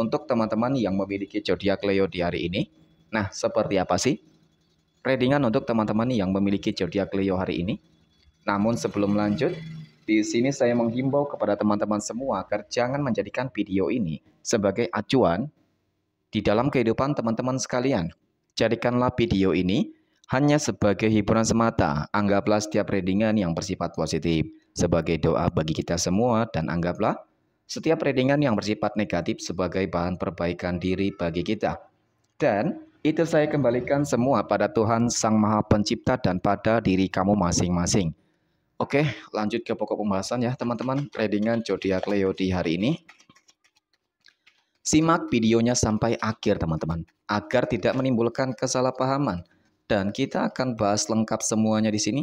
untuk teman-teman yang memiliki zodiak Leo di hari ini. Nah, seperti apa sih readingan untuk teman-teman yang memiliki zodiak Leo hari ini? Namun sebelum lanjut, di sini saya menghimbau kepada teman-teman semua agar jangan menjadikan video ini sebagai acuan di dalam kehidupan teman-teman sekalian. Jadikanlah video ini hanya sebagai hiburan semata. Anggaplah setiap readingan yang bersifat positif sebagai doa bagi kita semua dan anggaplah setiap readingan yang bersifat negatif sebagai bahan perbaikan diri bagi kita. Dan itu saya kembalikan semua pada Tuhan Sang Maha Pencipta dan pada diri kamu masing-masing. Oke, lanjut ke pokok pembahasan ya teman-teman. Readingan zodiak Leo di hari ini. Simak videonya sampai akhir teman-teman, agar tidak menimbulkan kesalahpahaman. Dan kita akan bahas lengkap semuanya di sini.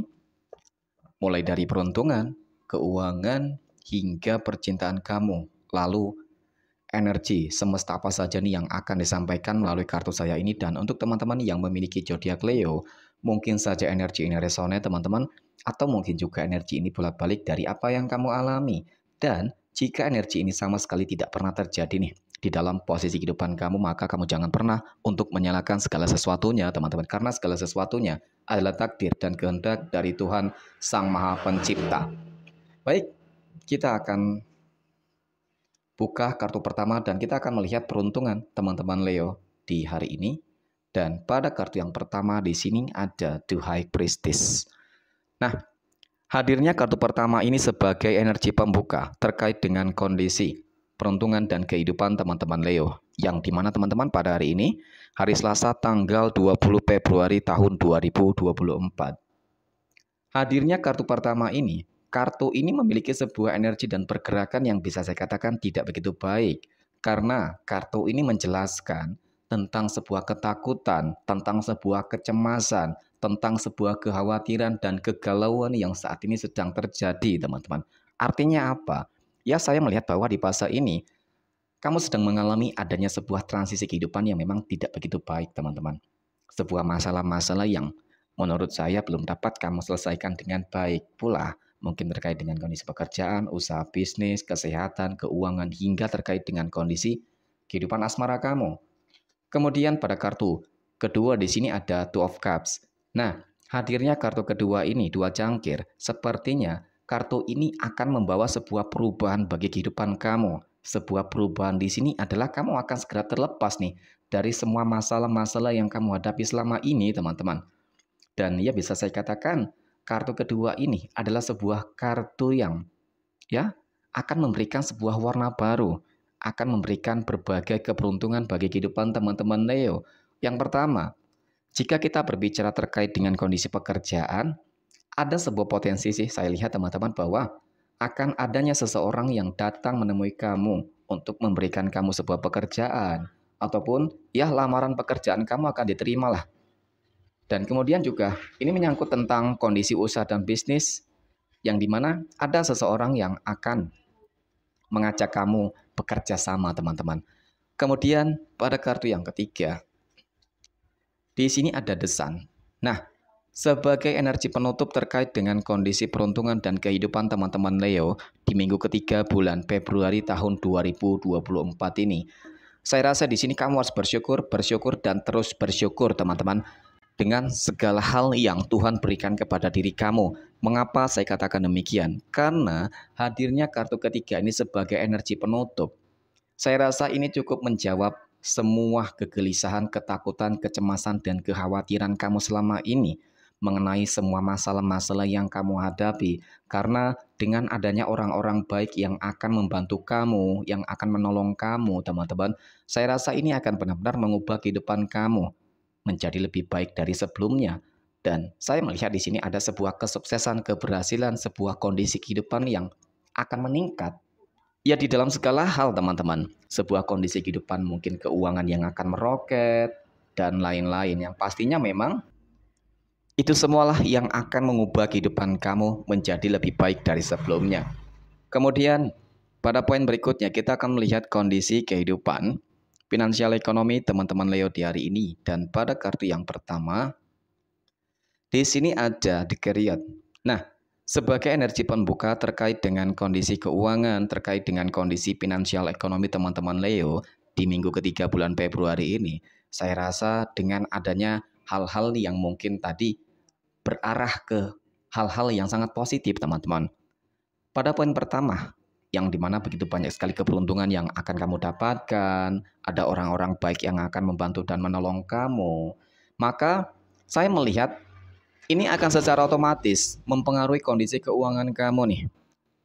Mulai dari peruntungan, keuangan, hingga percintaan kamu. Lalu energi semesta apa saja nih yang akan disampaikan melalui kartu saya ini dan untuk teman-teman yang memiliki zodiak Leo, mungkin saja energi ini resonate teman-teman atau mungkin juga energi ini bolak-balik dari apa yang kamu alami. Dan jika energi ini sama sekali tidak pernah terjadi nih di dalam posisi kehidupan kamu, maka kamu jangan pernah untuk menyalahkan segala sesuatunya, teman-teman. Karena segala sesuatunya adalah takdir dan kehendak dari Tuhan Sang Maha Pencipta. Baik, kita akan buka kartu pertama dan kita akan melihat peruntungan teman-teman Leo di hari ini. Dan pada kartu yang pertama di sini ada The High Priestess. Nah, hadirnya kartu pertama ini sebagai energi pembuka terkait dengan kondisi, peruntungan, dan kehidupan teman-teman Leo. Yang dimana teman-teman pada hari ini, hari Selasa tanggal 20 Februari tahun 2024. Hadirnya kartu pertama ini kartu ini memiliki sebuah energi dan pergerakan yang bisa saya katakan tidak begitu baik. Karena kartu ini menjelaskan tentang sebuah ketakutan, tentang sebuah kecemasan, tentang sebuah kekhawatiran dan kegalauan yang saat ini sedang terjadi, teman-teman. Artinya apa? Ya saya melihat bahwa di fase ini kamu sedang mengalami adanya sebuah transisi kehidupan yang memang tidak begitu baik, teman-teman. Sebuah masalah-masalah yang menurut saya belum dapat kamu selesaikan dengan baik pula mungkin terkait dengan kondisi pekerjaan, usaha bisnis, kesehatan, keuangan, hingga terkait dengan kondisi kehidupan asmara kamu. Kemudian pada kartu kedua di sini ada Two of Cups. Nah, hadirnya kartu kedua ini, dua cangkir, sepertinya kartu ini akan membawa sebuah perubahan bagi kehidupan kamu. Sebuah perubahan di sini adalah kamu akan segera terlepas nih dari semua masalah-masalah yang kamu hadapi selama ini, teman-teman. Dan ya bisa saya katakan, kartu kedua ini adalah sebuah kartu yang ya akan memberikan sebuah warna baru, akan memberikan berbagai keberuntungan bagi kehidupan teman-teman Leo. Yang pertama, jika kita berbicara terkait dengan kondisi pekerjaan, ada sebuah potensi sih saya lihat teman-teman bahwa akan adanya seseorang yang datang menemui kamu untuk memberikan kamu sebuah pekerjaan ataupun ya lamaran pekerjaan kamu akan diterima lah dan kemudian juga ini menyangkut tentang kondisi usaha dan bisnis yang dimana ada seseorang yang akan mengajak kamu bekerja sama teman-teman. Kemudian pada kartu yang ketiga, di sini ada desan. Nah, sebagai energi penutup terkait dengan kondisi peruntungan dan kehidupan teman-teman Leo di minggu ketiga bulan Februari tahun 2024 ini. Saya rasa di sini kamu harus bersyukur, bersyukur, dan terus bersyukur teman-teman dengan segala hal yang Tuhan berikan kepada diri kamu. Mengapa saya katakan demikian? Karena hadirnya kartu ketiga ini sebagai energi penutup. Saya rasa ini cukup menjawab semua kegelisahan, ketakutan, kecemasan, dan kekhawatiran kamu selama ini mengenai semua masalah-masalah yang kamu hadapi. Karena dengan adanya orang-orang baik yang akan membantu kamu, yang akan menolong kamu, teman-teman, saya rasa ini akan benar-benar mengubah kehidupan kamu menjadi lebih baik dari sebelumnya. Dan saya melihat di sini ada sebuah kesuksesan, keberhasilan, sebuah kondisi kehidupan yang akan meningkat. Ya di dalam segala hal teman-teman, sebuah kondisi kehidupan mungkin keuangan yang akan meroket, dan lain-lain yang pastinya memang itu semualah yang akan mengubah kehidupan kamu menjadi lebih baik dari sebelumnya. Kemudian pada poin berikutnya kita akan melihat kondisi kehidupan Finansial Ekonomi teman-teman Leo di hari ini dan pada kartu yang pertama di sini ada The Chariot. Nah, sebagai energi pembuka terkait dengan kondisi keuangan, terkait dengan kondisi finansial ekonomi teman-teman Leo di minggu ketiga bulan Februari ini, saya rasa dengan adanya hal-hal yang mungkin tadi berarah ke hal-hal yang sangat positif, teman-teman. Pada poin pertama, yang dimana begitu banyak sekali keberuntungan yang akan kamu dapatkan, ada orang-orang baik yang akan membantu dan menolong kamu, maka saya melihat ini akan secara otomatis mempengaruhi kondisi keuangan kamu nih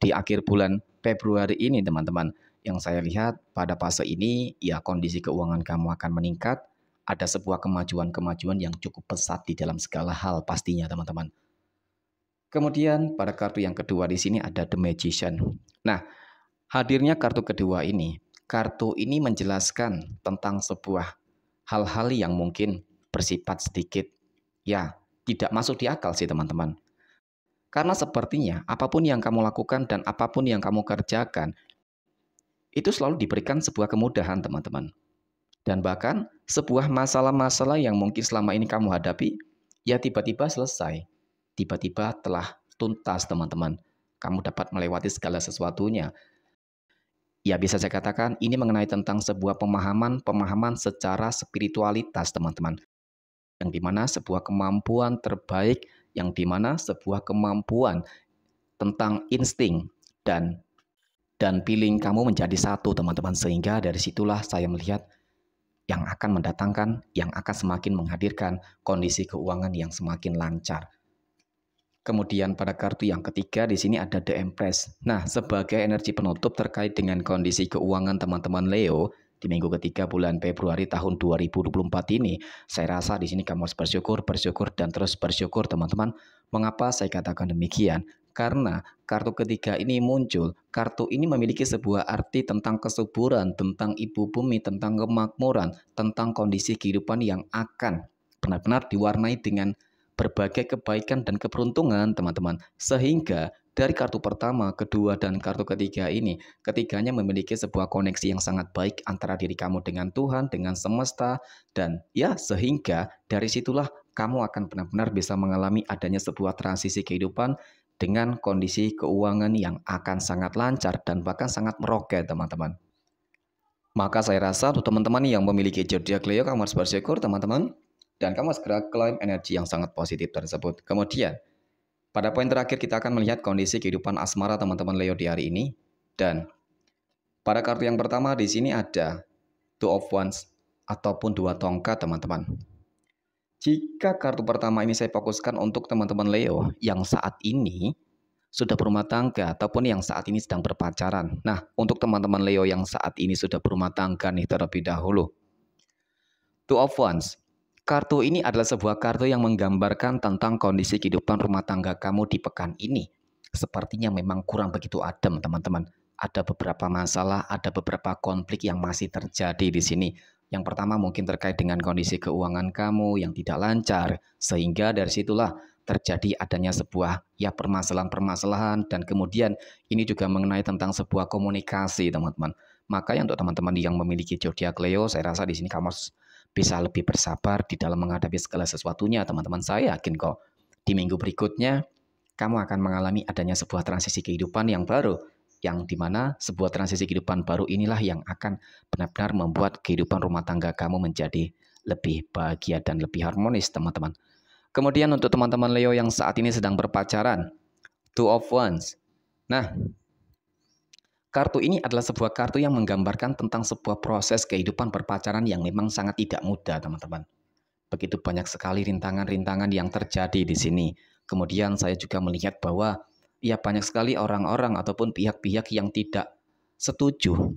di akhir bulan Februari ini teman-teman. Yang saya lihat pada fase ini ya kondisi keuangan kamu akan meningkat, ada sebuah kemajuan-kemajuan yang cukup pesat di dalam segala hal pastinya teman-teman. Kemudian pada kartu yang kedua di sini ada The Magician. Nah, hadirnya kartu kedua ini, kartu ini menjelaskan tentang sebuah hal-hal yang mungkin bersifat sedikit ya tidak masuk di akal sih teman-teman. Karena sepertinya apapun yang kamu lakukan dan apapun yang kamu kerjakan itu selalu diberikan sebuah kemudahan teman-teman. Dan bahkan sebuah masalah-masalah yang mungkin selama ini kamu hadapi ya tiba-tiba selesai, tiba-tiba telah tuntas teman-teman kamu dapat melewati segala sesuatunya. Ya bisa saya katakan ini mengenai tentang sebuah pemahaman-pemahaman secara spiritualitas teman-teman. Yang dimana sebuah kemampuan terbaik, yang dimana sebuah kemampuan tentang insting dan dan feeling kamu menjadi satu teman-teman sehingga dari situlah saya melihat yang akan mendatangkan yang akan semakin menghadirkan kondisi keuangan yang semakin lancar Kemudian pada kartu yang ketiga di sini ada The Empress. Nah, sebagai energi penutup terkait dengan kondisi keuangan teman-teman Leo di minggu ketiga bulan Februari tahun 2024 ini, saya rasa di sini kamu harus bersyukur, bersyukur dan terus bersyukur teman-teman. Mengapa saya katakan demikian? Karena kartu ketiga ini muncul, kartu ini memiliki sebuah arti tentang kesuburan, tentang ibu bumi, tentang kemakmuran, tentang kondisi kehidupan yang akan benar-benar diwarnai dengan berbagai kebaikan dan keberuntungan, teman-teman. Sehingga dari kartu pertama, kedua, dan kartu ketiga ini, ketiganya memiliki sebuah koneksi yang sangat baik antara diri kamu dengan Tuhan, dengan semesta, dan ya, sehingga dari situlah kamu akan benar-benar bisa mengalami adanya sebuah transisi kehidupan dengan kondisi keuangan yang akan sangat lancar dan bahkan sangat meroket, teman-teman. Maka saya rasa untuk teman-teman yang memiliki zodiak Leo, kamu harus bersyukur, teman-teman dan kamu segera klaim energi yang sangat positif tersebut. Kemudian, pada poin terakhir kita akan melihat kondisi kehidupan asmara teman-teman Leo di hari ini dan pada kartu yang pertama di sini ada Two of Wands ataupun dua tongkat teman-teman. Jika kartu pertama ini saya fokuskan untuk teman-teman Leo yang saat ini sudah berumah tangga ataupun yang saat ini sedang berpacaran. Nah, untuk teman-teman Leo yang saat ini sudah berumah tangga nih terlebih dahulu. Two of Wands Kartu ini adalah sebuah kartu yang menggambarkan tentang kondisi kehidupan rumah tangga kamu di pekan ini. Sepertinya memang kurang begitu adem, teman-teman. Ada beberapa masalah, ada beberapa konflik yang masih terjadi di sini. Yang pertama mungkin terkait dengan kondisi keuangan kamu yang tidak lancar, sehingga dari situlah terjadi adanya sebuah ya permasalahan-permasalahan dan kemudian ini juga mengenai tentang sebuah komunikasi, teman-teman. Maka untuk teman-teman yang memiliki Jogja Cleo, saya rasa di sini kamu harus bisa lebih bersabar di dalam menghadapi segala sesuatunya, teman-teman. Saya yakin kok di minggu berikutnya kamu akan mengalami adanya sebuah transisi kehidupan yang baru, yang dimana sebuah transisi kehidupan baru inilah yang akan benar-benar membuat kehidupan rumah tangga kamu menjadi lebih bahagia dan lebih harmonis, teman-teman. Kemudian untuk teman-teman Leo yang saat ini sedang berpacaran, two of ones. Nah, Kartu ini adalah sebuah kartu yang menggambarkan tentang sebuah proses kehidupan berpacaran yang memang sangat tidak mudah, teman-teman. Begitu banyak sekali rintangan-rintangan yang terjadi di sini. Kemudian saya juga melihat bahwa ya banyak sekali orang-orang ataupun pihak-pihak yang tidak setuju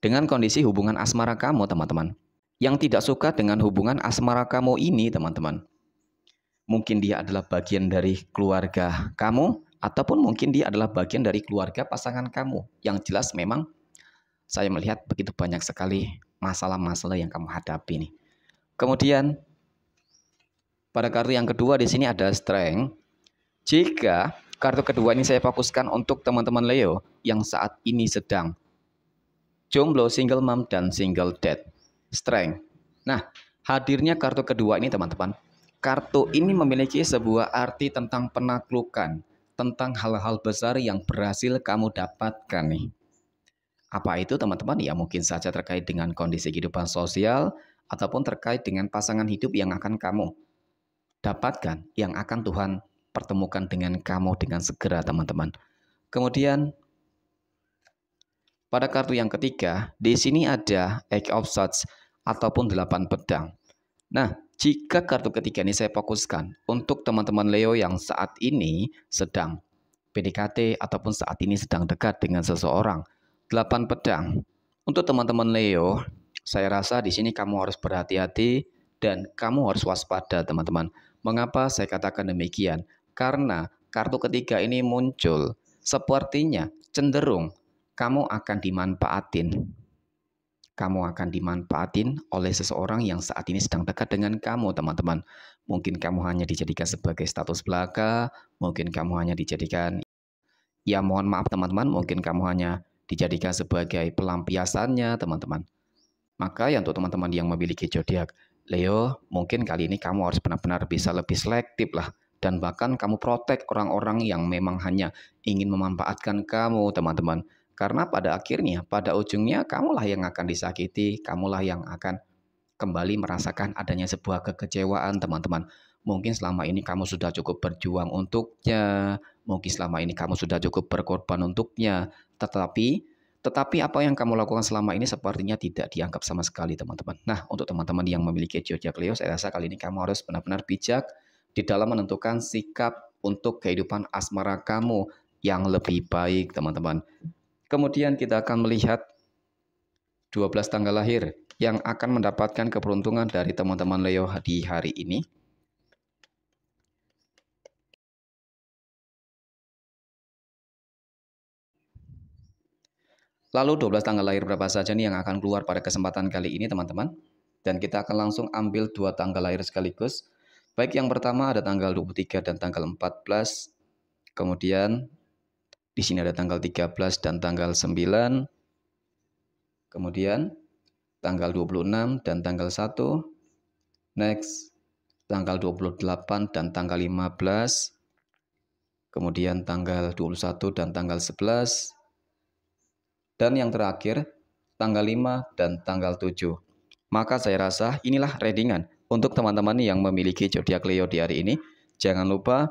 dengan kondisi hubungan asmara kamu, teman-teman. Yang tidak suka dengan hubungan asmara kamu ini, teman-teman. Mungkin dia adalah bagian dari keluarga kamu, ataupun mungkin dia adalah bagian dari keluarga pasangan kamu. Yang jelas memang saya melihat begitu banyak sekali masalah-masalah yang kamu hadapi nih. Kemudian pada kartu yang kedua di sini ada strength. Jika kartu kedua ini saya fokuskan untuk teman-teman Leo yang saat ini sedang jomblo, single mom dan single dad. Strength. Nah, hadirnya kartu kedua ini teman-teman, kartu ini memiliki sebuah arti tentang penaklukan tentang hal-hal besar yang berhasil kamu dapatkan nih. Apa itu teman-teman? Ya mungkin saja terkait dengan kondisi kehidupan sosial ataupun terkait dengan pasangan hidup yang akan kamu dapatkan, yang akan Tuhan pertemukan dengan kamu dengan segera teman-teman. Kemudian pada kartu yang ketiga, di sini ada Eight of Swords ataupun delapan pedang. Nah, jika kartu ketiga ini saya fokuskan untuk teman-teman Leo yang saat ini sedang PDKT ataupun saat ini sedang dekat dengan seseorang. delapan pedang. Untuk teman-teman Leo, saya rasa di sini kamu harus berhati-hati dan kamu harus waspada, teman-teman. Mengapa saya katakan demikian? Karena kartu ketiga ini muncul, sepertinya cenderung kamu akan dimanfaatin kamu akan dimanfaatin oleh seseorang yang saat ini sedang dekat dengan kamu, teman-teman. Mungkin kamu hanya dijadikan sebagai status belaka, mungkin kamu hanya dijadikan ya mohon maaf teman-teman, mungkin kamu hanya dijadikan sebagai pelampiasannya, teman-teman. Maka ya untuk teman-teman yang memiliki zodiak Leo, mungkin kali ini kamu harus benar-benar bisa lebih selektif lah dan bahkan kamu protek orang-orang yang memang hanya ingin memanfaatkan kamu, teman-teman. Karena pada akhirnya, pada ujungnya kamulah yang akan disakiti, kamulah yang akan kembali merasakan adanya sebuah kekecewaan teman-teman. Mungkin selama ini kamu sudah cukup berjuang untuknya, mungkin selama ini kamu sudah cukup berkorban untuknya, tetapi tetapi apa yang kamu lakukan selama ini sepertinya tidak dianggap sama sekali teman-teman. Nah, untuk teman-teman yang memiliki Georgia Cleo, saya rasa kali ini kamu harus benar-benar bijak di dalam menentukan sikap untuk kehidupan asmara kamu yang lebih baik teman-teman. Kemudian kita akan melihat 12 tanggal lahir yang akan mendapatkan keberuntungan dari teman-teman Leo di hari ini. Lalu 12 tanggal lahir berapa saja nih yang akan keluar pada kesempatan kali ini teman-teman? Dan kita akan langsung ambil dua tanggal lahir sekaligus. Baik yang pertama ada tanggal 23 dan tanggal 14. Kemudian di sini ada tanggal 13 dan tanggal 9. Kemudian tanggal 26 dan tanggal 1. Next, tanggal 28 dan tanggal 15. Kemudian tanggal 21 dan tanggal 11. Dan yang terakhir, tanggal 5 dan tanggal 7. Maka saya rasa inilah readingan untuk teman-teman yang memiliki zodiak Leo di hari ini. Jangan lupa